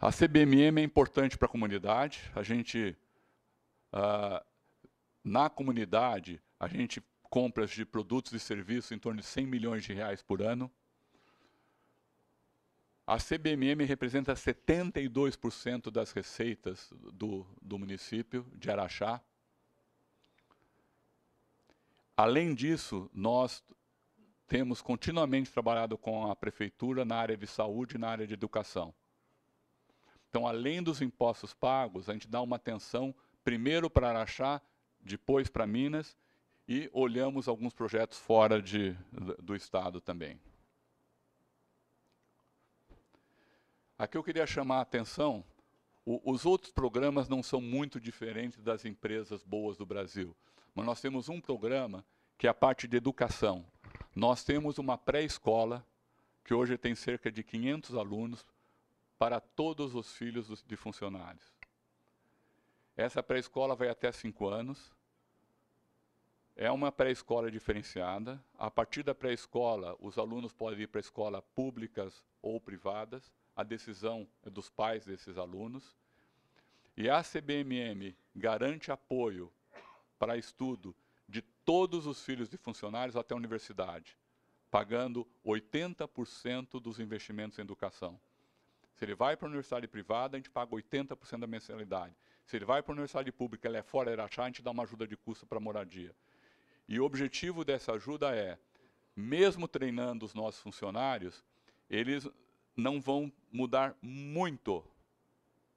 A CBMM é importante para a comunidade. A gente, ah, na comunidade, a gente compras de produtos e serviços em torno de 100 milhões de reais por ano. A CBMM representa 72% das receitas do, do município de Araxá. Além disso, nós temos continuamente trabalhado com a prefeitura na área de saúde e na área de educação. Então, além dos impostos pagos, a gente dá uma atenção primeiro para Araxá, depois para Minas, e olhamos alguns projetos fora de, do Estado também. Aqui eu queria chamar a atenção, o, os outros programas não são muito diferentes das empresas boas do Brasil, mas nós temos um programa que é a parte de educação. Nós temos uma pré-escola, que hoje tem cerca de 500 alunos, para todos os filhos de funcionários. Essa pré-escola vai até 5 anos. É uma pré-escola diferenciada. A partir da pré-escola, os alunos podem ir para escolas públicas ou privadas. A decisão é dos pais desses alunos. E a CBMM garante apoio para estudo de todos os filhos de funcionários até a universidade, pagando 80% dos investimentos em educação. Se ele vai para a universidade privada, a gente paga 80% da mensalidade. Se ele vai para a universidade pública, ele é fora é Araxá, a gente dá uma ajuda de custo para moradia. E o objetivo dessa ajuda é, mesmo treinando os nossos funcionários, eles não vão mudar muito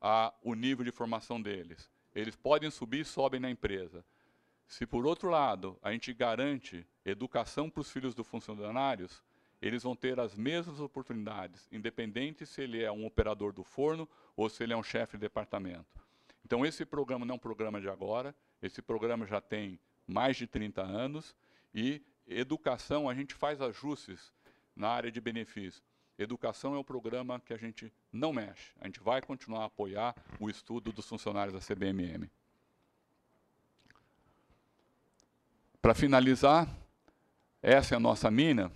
a, o nível de formação deles. Eles podem subir, sobem na empresa. Se, por outro lado, a gente garante educação para os filhos dos funcionários, eles vão ter as mesmas oportunidades, independente se ele é um operador do forno ou se ele é um chefe de departamento. Então, esse programa não é um programa de agora, esse programa já tem mais de 30 anos e educação, a gente faz ajustes na área de benefício. Educação é um programa que a gente não mexe, a gente vai continuar a apoiar o estudo dos funcionários da CBMM. Para finalizar, essa é a nossa mina,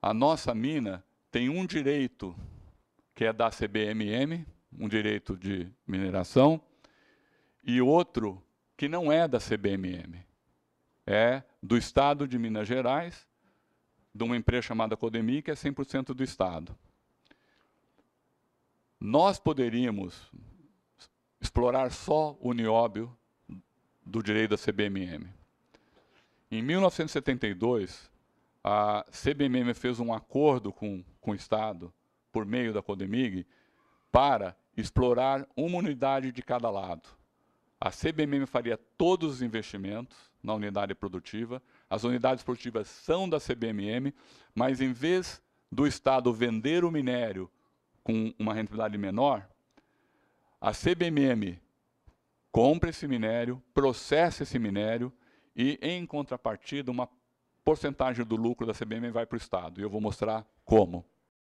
a nossa mina tem um direito, que é da CBMM, um direito de mineração, e outro que não é da CBMM, é do Estado de Minas Gerais, de uma empresa chamada Codemi, que é 100% do Estado. Nós poderíamos explorar só o nióbio do direito da CBMM. Em 1972, a CBMM fez um acordo com, com o Estado, por meio da Codemig, para explorar uma unidade de cada lado. A CBMM faria todos os investimentos na unidade produtiva. As unidades produtivas são da CBMM, mas em vez do Estado vender o minério com uma rentabilidade menor, a CBMM compra esse minério, processa esse minério e, em contrapartida, uma porcentagem do lucro da CBM vai para o Estado. E eu vou mostrar como.